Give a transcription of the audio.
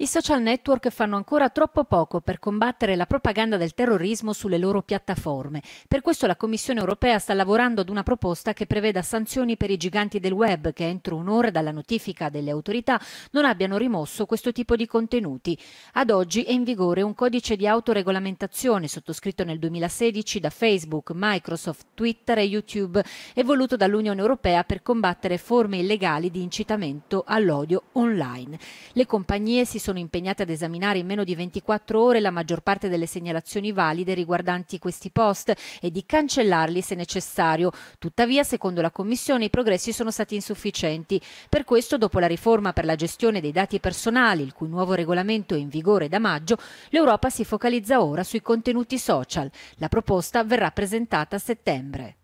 I social network fanno ancora troppo poco per combattere la propaganda del terrorismo sulle loro piattaforme. Per questo la Commissione europea sta lavorando ad una proposta che preveda sanzioni per i giganti del web che entro un'ora dalla notifica delle autorità non abbiano rimosso questo tipo di contenuti. Ad oggi è in vigore un codice di autoregolamentazione sottoscritto nel 2016 da Facebook, Microsoft, Twitter e YouTube e voluto dall'Unione europea per combattere forme illegali di incitamento all'odio online. Le compagnie si sono sono impegnate ad esaminare in meno di 24 ore la maggior parte delle segnalazioni valide riguardanti questi post e di cancellarli se necessario. Tuttavia, secondo la Commissione, i progressi sono stati insufficienti. Per questo, dopo la riforma per la gestione dei dati personali, il cui nuovo regolamento è in vigore da maggio, l'Europa si focalizza ora sui contenuti social. La proposta verrà presentata a settembre.